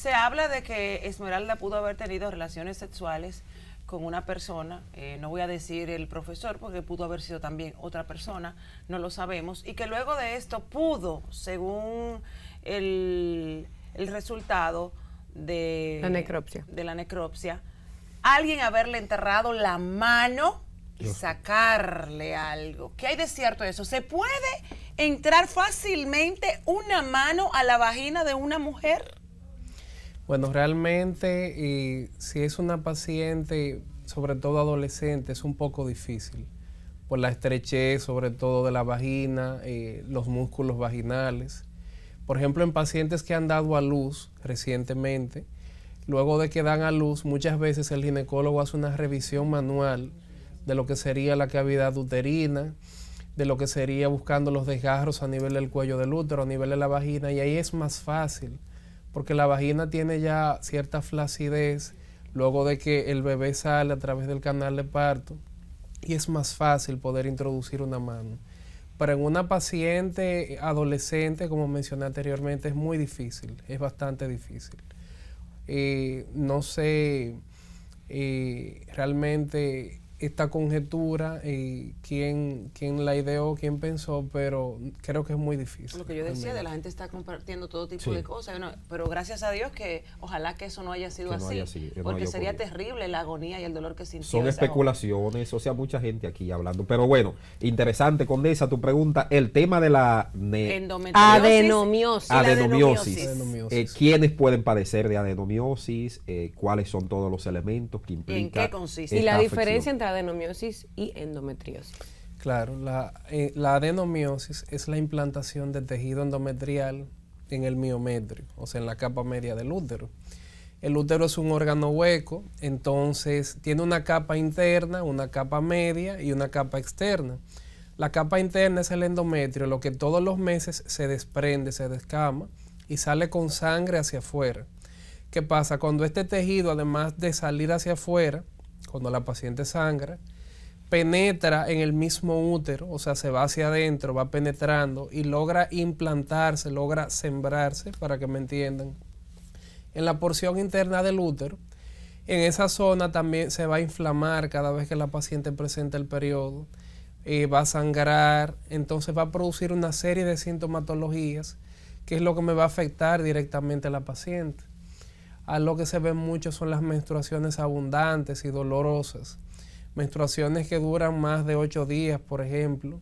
Se habla de que Esmeralda pudo haber tenido relaciones sexuales con una persona, eh, no voy a decir el profesor porque pudo haber sido también otra persona, no lo sabemos, y que luego de esto pudo, según el, el resultado de la necropsia, de la necropsia alguien haberle enterrado la mano y sacarle algo. ¿Qué hay de cierto eso? ¿Se puede entrar fácilmente una mano a la vagina de una mujer? Bueno, realmente, si es una paciente, sobre todo adolescente, es un poco difícil por la estrechez, sobre todo de la vagina, eh, los músculos vaginales. Por ejemplo, en pacientes que han dado a luz recientemente, luego de que dan a luz, muchas veces el ginecólogo hace una revisión manual de lo que sería la cavidad uterina, de lo que sería buscando los desgarros a nivel del cuello del útero, a nivel de la vagina, y ahí es más fácil porque la vagina tiene ya cierta flacidez luego de que el bebé sale a través del canal de parto y es más fácil poder introducir una mano. Pero en una paciente adolescente, como mencioné anteriormente, es muy difícil, es bastante difícil. Eh, no sé eh, realmente esta conjetura y quién, quién la ideó, quién pensó, pero creo que es muy difícil. Lo que yo decía, de la gente está compartiendo todo tipo de cosas, pero gracias a Dios que ojalá que eso no haya sido así, porque sería terrible la agonía y el dolor que sintió. Son especulaciones, o sea, mucha gente aquí hablando, pero bueno, interesante, Condesa, tu pregunta, el tema de la adenomiosis. Adenomiosis. Eh, ¿Quiénes pueden padecer de adenomiosis? Eh, ¿Cuáles son todos los elementos que implica? ¿En qué consiste? Y la diferencia entre adenomiosis y endometriosis? Claro, la, eh, la adenomiosis es la implantación del tejido endometrial en el miometrio, o sea, en la capa media del útero. El útero es un órgano hueco, entonces tiene una capa interna, una capa media y una capa externa. La capa interna es el endometrio, lo que todos los meses se desprende, se descama y sale con sangre hacia afuera. ¿Qué pasa? Cuando este tejido, además de salir hacia afuera, cuando la paciente sangra, penetra en el mismo útero, o sea, se va hacia adentro, va penetrando y logra implantarse, logra sembrarse, para que me entiendan. En la porción interna del útero, en esa zona también se va a inflamar cada vez que la paciente presenta el periodo, eh, va a sangrar, entonces va a producir una serie de sintomatologías, que es lo que me va a afectar directamente a la paciente a lo que se ven mucho son las menstruaciones abundantes y dolorosas. Menstruaciones que duran más de ocho días, por ejemplo.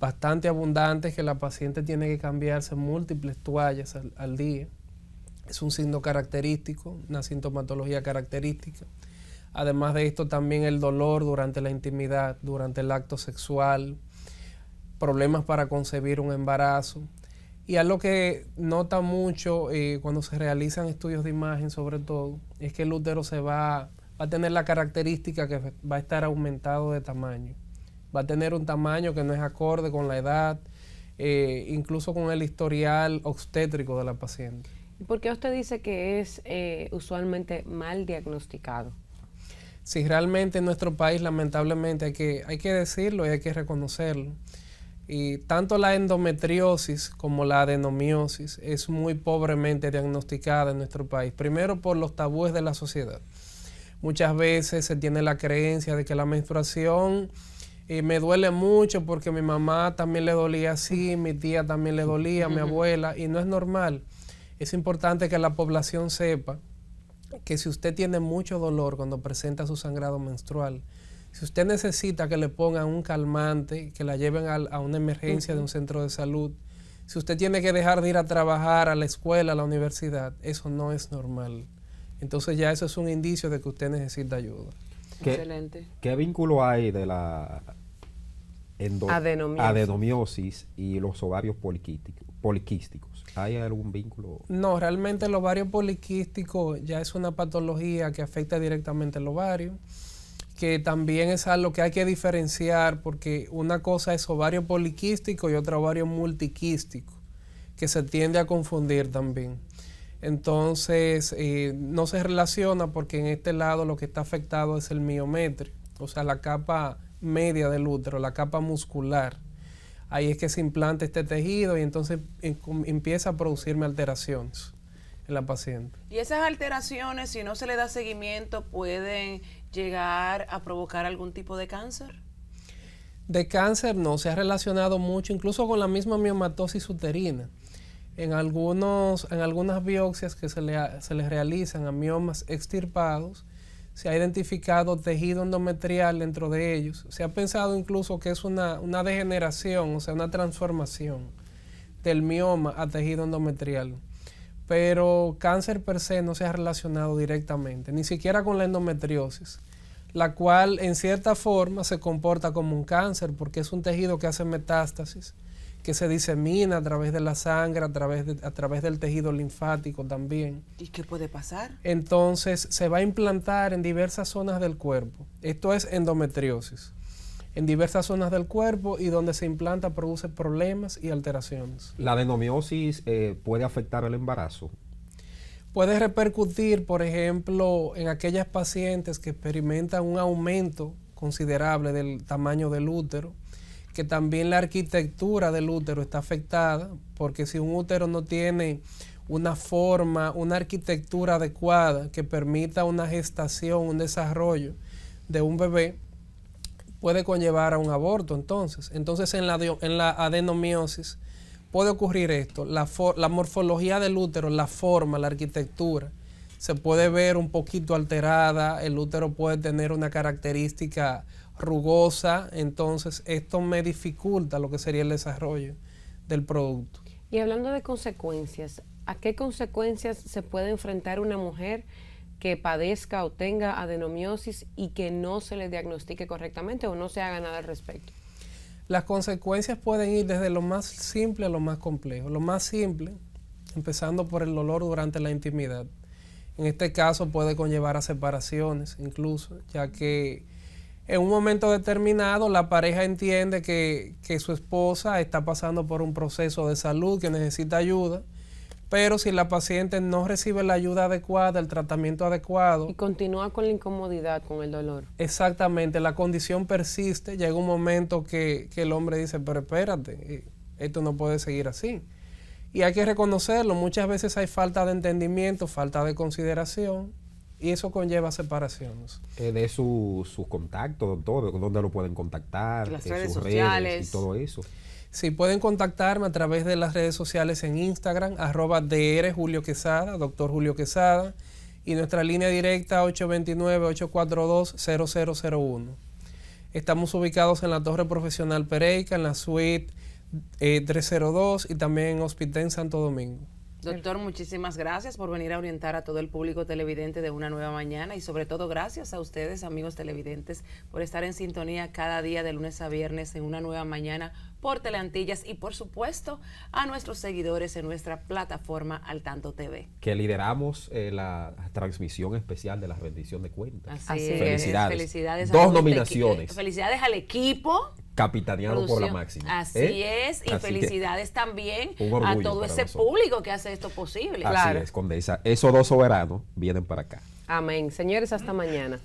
Bastante abundantes que la paciente tiene que cambiarse múltiples toallas al, al día. Es un signo característico, una sintomatología característica. Además de esto, también el dolor durante la intimidad, durante el acto sexual, problemas para concebir un embarazo, y algo que nota mucho eh, cuando se realizan estudios de imagen, sobre todo, es que el útero se va, a tener la característica que va a estar aumentado de tamaño. Va a tener un tamaño que no es acorde con la edad, eh, incluso con el historial obstétrico de la paciente. ¿Y por qué usted dice que es eh, usualmente mal diagnosticado? Si realmente en nuestro país, lamentablemente, que, hay que decirlo y hay que reconocerlo y tanto la endometriosis como la adenomiosis es muy pobremente diagnosticada en nuestro país. Primero por los tabúes de la sociedad. Muchas veces se tiene la creencia de que la menstruación eh, me duele mucho porque mi mamá también le dolía así, mi tía también le dolía, mi abuela, y no es normal. Es importante que la población sepa que si usted tiene mucho dolor cuando presenta su sangrado menstrual, si usted necesita que le pongan un calmante, que la lleven a, una emergencia de un centro de salud, si usted tiene que dejar de ir a trabajar a la escuela, a la universidad, eso no es normal. Entonces ya eso es un indicio de que usted necesita ayuda. Excelente. ¿Qué vínculo hay de la adenomiosis. adenomiosis. y los ovarios poliquísticos? ¿Hay algún vínculo? No, realmente el ovario poliquístico ya es una patología que afecta directamente al ovario que también es algo que hay que diferenciar porque una cosa es ovario poliquístico y otra ovario multiquístico, que se tiende a confundir también. Entonces, eh, no se relaciona porque en este lado lo que está afectado es el miometrio, o sea, la capa media del útero, la capa muscular. Ahí es que se implanta este tejido y entonces eh, empieza a producirme alteraciones la paciente. Y esas alteraciones, si no se le da seguimiento, pueden llegar a provocar algún tipo de cáncer. De cáncer no, se ha relacionado mucho, incluso con la misma miomatosis uterina. En, algunos, en algunas biopsias que se, le, les realizan a miomas extirpados, se ha identificado tejido endometrial dentro de ellos. Se ha pensado incluso que es una, una degeneración, o sea, una transformación del mioma a tejido endometrial pero cáncer per se no se ha relacionado directamente, ni siquiera con la endometriosis, la cual en cierta forma se comporta como un cáncer porque es un tejido que hace metástasis, que se disemina a través de la sangre, a través, a través del tejido linfático también. ¿Y qué puede pasar? Entonces se va a implantar en diversas zonas del cuerpo. Esto es endometriosis en diversas zonas del cuerpo y donde se implanta produce problemas y alteraciones. ¿La adenomiosis eh, puede afectar el embarazo? Puede repercutir, por ejemplo, en aquellas pacientes que experimentan un aumento considerable del tamaño del útero, que también la arquitectura del útero está afectada, porque si un útero no tiene una forma, una arquitectura adecuada que permita una gestación, un desarrollo de un bebé, puede conllevar a un aborto entonces. Entonces en la, en la adenomiosis puede ocurrir esto, la, la morfología del útero, la forma, la arquitectura, se puede ver un poquito alterada, el útero puede tener una característica rugosa, entonces esto me dificulta lo que sería el desarrollo del producto. Y hablando de consecuencias, ¿a qué consecuencias se puede enfrentar una mujer? que padezca o tenga adenomiosis y que no se le diagnostique correctamente o no se haga nada al respecto? Las consecuencias pueden ir desde lo más simple a lo más complejo. Lo más simple, empezando por el dolor durante la intimidad. En este caso puede conllevar a separaciones incluso, ya que en un momento determinado la pareja entiende que, que su esposa está pasando por un proceso de salud, que necesita ayuda pero si la paciente no recibe la ayuda adecuada, el tratamiento adecuado. Y continúa con la incomodidad, con el dolor. Exactamente, la condición persiste, llega un momento que, el hombre dice, pero espérate, eh, esto no puede seguir así. Y hay que reconocerlo, muchas veces hay falta de entendimiento, falta de consideración, y eso conlleva separaciones. Eh, de sus contactos, doctor? dónde lo pueden contactar, las eh, redes sociales. y todo eso. Sí, pueden contactarme a través de las redes sociales en Instagram, arroba DR Julio Quesada, doctor Julio Quesada, y nuestra línea directa 829-842-0001. Estamos ubicados en la Torre Profesional Pereica, en la suite 302 eh, y también en Hospital en Santo Domingo. Doctor, muchísimas gracias por venir a orientar a todo el público televidente de una nueva mañana y sobre todo gracias a ustedes, amigos televidentes, por estar en sintonía cada día de lunes a viernes en una nueva mañana por Teleantillas y por supuesto a nuestros seguidores en nuestra plataforma Al Tanto TV. Que lideramos eh, la transmisión especial de la rendición de cuentas. Así felicidades. Es, felicidades. Dos nominaciones. Felicidades al equipo capitaneado por la máxima. Así ¿eh? es, y felicidades también a todo ese público que hace esto posible. Así claro. es, Condesa. Esos dos soberanos vienen para acá. Amén. Señores, hasta mañana.